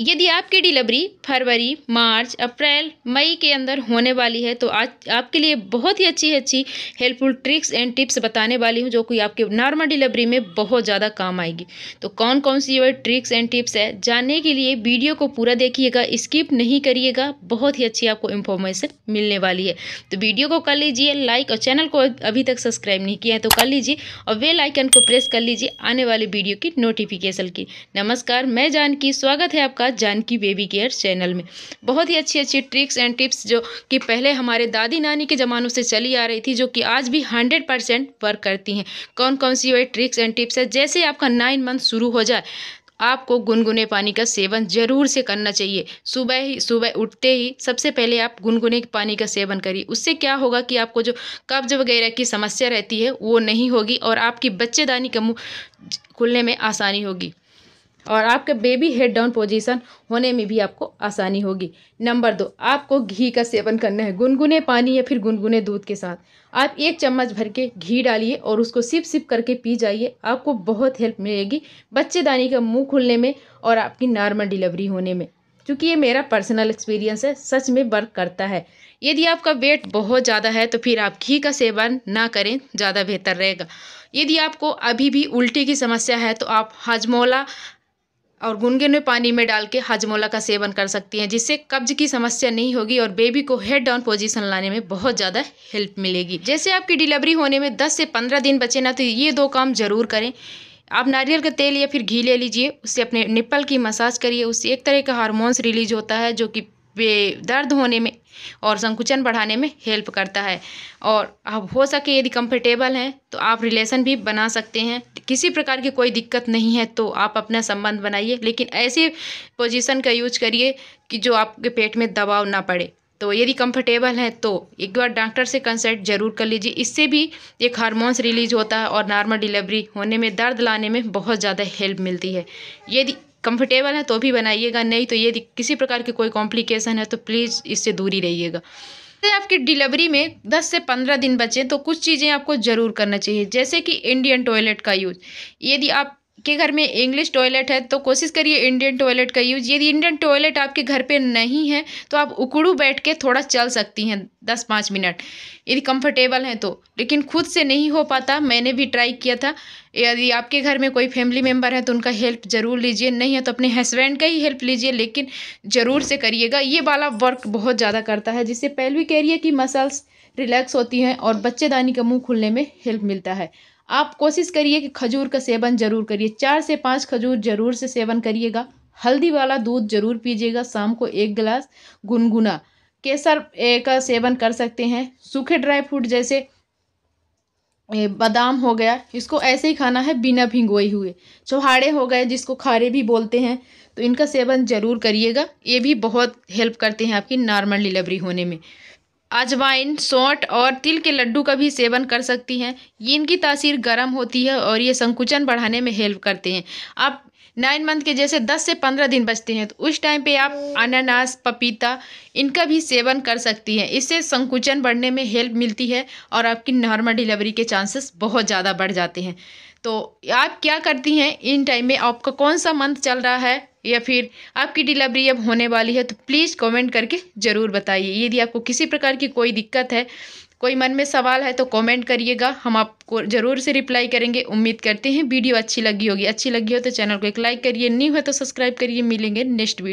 यदि आपकी डिलीवरी फरवरी मार्च अप्रैल मई के अंदर होने वाली है तो आज आपके लिए बहुत ही अच्छी अच्छी हेल्पफुल ट्रिक्स एंड टिप्स बताने वाली हूँ जो कि आपके नॉर्मल डिलीवरी में बहुत ज़्यादा काम आएगी तो कौन कौन सी वह ट्रिक्स एंड टिप्स है जानने के लिए वीडियो को पूरा देखिएगा स्किप नहीं करिएगा बहुत ही अच्छी आपको इन्फॉर्मेशन मिलने वाली है तो वीडियो को कर लीजिए लाइक और चैनल को अभी तक सब्सक्राइब नहीं किया है तो कर लीजिए और वे लाइकन को प्रेस कर लीजिए आने वाली वीडियो की नोटिफिकेशन की नमस्कार मैं जानकी स्वागत है आपका साथ जानकी बेबी केयर चैनल में बहुत ही अच्छी अच्छी ट्रिक्स एंड टिप्स जो कि पहले हमारे दादी नानी के ज़मानों से चली आ रही थी जो कि आज भी हंड्रेड परसेंट वर्क करती हैं कौन कौन सी वही ट्रिक्स एंड टिप्स है जैसे आपका नाइन मंथ शुरू हो जाए आपको गुनगुने पानी का सेवन जरूर से करना चाहिए सुबह ही सुबह उठते ही सबसे पहले आप गुनगुने पानी का सेवन करिए उससे क्या होगा कि आपको जो कब्ज वगैरह की समस्या रहती है वो नहीं होगी और आपकी बच्चेदानी का मुँह खुलने में आसानी होगी और आपका बेबी हेड डाउन पोजीशन होने में भी आपको आसानी होगी नंबर दो आपको घी का सेवन करना है गुनगुने पानी या फिर गुनगुने दूध के साथ आप एक चम्मच भर के घी डालिए और उसको सिप सिप करके पी जाइए आपको बहुत हेल्प मिलेगी बच्चेदानी का मुंह खुलने में और आपकी नॉर्मल डिलीवरी होने में क्योंकि ये मेरा पर्सनल एक्सपीरियंस है सच में वर्क करता है यदि आपका वेट बहुत ज़्यादा है तो फिर आप घी का सेवन ना करें ज़्यादा बेहतर रहेगा यदि आपको अभी भी उल्टी की समस्या है तो आप हजमोला और गुनगुने पानी में डाल के हाजमोला का सेवन कर सकती हैं जिससे कब्ज की समस्या नहीं होगी और बेबी को हेड डाउन पोजीशन लाने में बहुत ज़्यादा हेल्प मिलेगी जैसे आपकी डिलीवरी होने में 10 से 15 दिन बचे ना तो ये दो काम ज़रूर करें आप नारियल का तेल या फिर घी ले लीजिए उससे अपने निप्पल की मसाज करिए उससे एक तरह का हारमोन्स रिलीज होता है जो कि वे दर्द होने में और संकुचन बढ़ाने में हेल्प करता है और अब हो सके यदि कंफर्टेबल हैं तो आप रिलेशन भी बना सकते हैं किसी प्रकार की कोई दिक्कत नहीं है तो आप अपना संबंध बनाइए लेकिन ऐसे पोजीशन का यूज करिए कि जो आपके पेट में दबाव ना पड़े तो यदि कंफर्टेबल है तो एक बार डॉक्टर से कंसल्ट जरूर कर लीजिए इससे भी एक हार्मोन्स रिलीज होता है और नॉर्मल डिलीवरी होने में दर्द लाने में बहुत ज़्यादा हेल्प मिलती है यदि कंफर्टेबल है तो भी बनाइएगा नहीं तो यदि किसी प्रकार की कोई कॉम्प्लिकेशन है तो प्लीज़ इससे दूरी रहिएगा तो आपकी डिलीवरी में 10 से 15 दिन बचे तो कुछ चीज़ें आपको ज़रूर करना चाहिए जैसे कि इंडियन टॉयलेट का यूज़ यदि आप के घर में इंग्लिश टॉयलेट है तो कोशिश करिए इंडियन टॉयलेट का यूज यदि इंडियन टॉयलेट आपके घर पे नहीं है तो आप उकड़ू बैठ के थोड़ा चल सकती हैं दस पाँच मिनट यदि कंफर्टेबल हैं तो लेकिन खुद से नहीं हो पाता मैंने भी ट्राई किया था यदि आपके घर में कोई फैमिली मेम्बर है तो उनका हेल्प ज़रूर लीजिए नहीं है तो अपने हस्बैंड का ही हेल्प लीजिए लेकिन ज़रूर से करिएगा ये वाला वर्क बहुत ज़्यादा करता है जिससे पहलवी कह रही है कि मसल्स रिलैक्स होती हैं और बच्चेदानी का मुंह खुलने में हेल्प मिलता है आप कोशिश करिए कि खजूर का सेवन जरूर करिए चार से पाँच खजूर जरूर से सेवन करिएगा हल्दी वाला दूध जरूर पीजिएगा शाम को एक गिलास गुनगुना केसर का सेवन कर सकते हैं सूखे ड्राई फ्रूट जैसे बादाम हो गया इसको ऐसे ही खाना है बिना भिंगोए हुए चौहाड़े हो गए जिसको खारे भी बोलते हैं तो इनका सेवन ज़रूर करिएगा ये भी बहुत हेल्प करते हैं आपकी नॉर्मल डिलीवरी होने में अजवाइन सौंठ और तिल के लड्डू का भी सेवन कर सकती हैं इनकी तासीर गर्म होती है और ये संकुचन बढ़ाने में हेल्प करते हैं आप नाइन मंथ के जैसे दस से पंद्रह दिन बचते हैं तो उस टाइम पे आप अनानास पपीता इनका भी सेवन कर सकती हैं इससे संकुचन बढ़ने में हेल्प मिलती है और आपकी नॉर्मल डिलीवरी के चांसेस बहुत ज़्यादा बढ़ जाते हैं तो आप क्या करती हैं इन टाइम में आपका कौन सा मंथ चल रहा है या फिर आपकी डिलीवरी अब होने वाली है तो प्लीज़ कमेंट करके ज़रूर बताइए यदि आपको किसी प्रकार की कोई दिक्कत है कोई मन में सवाल है तो कमेंट करिएगा हम आपको ज़रूर से रिप्लाई करेंगे उम्मीद करते हैं वीडियो अच्छी लगी होगी अच्छी लगी हो तो चैनल को एक लाइक करिए नहीं हो तो सब्सक्राइब करिए मिलेंगे नेक्स्ट वीडियो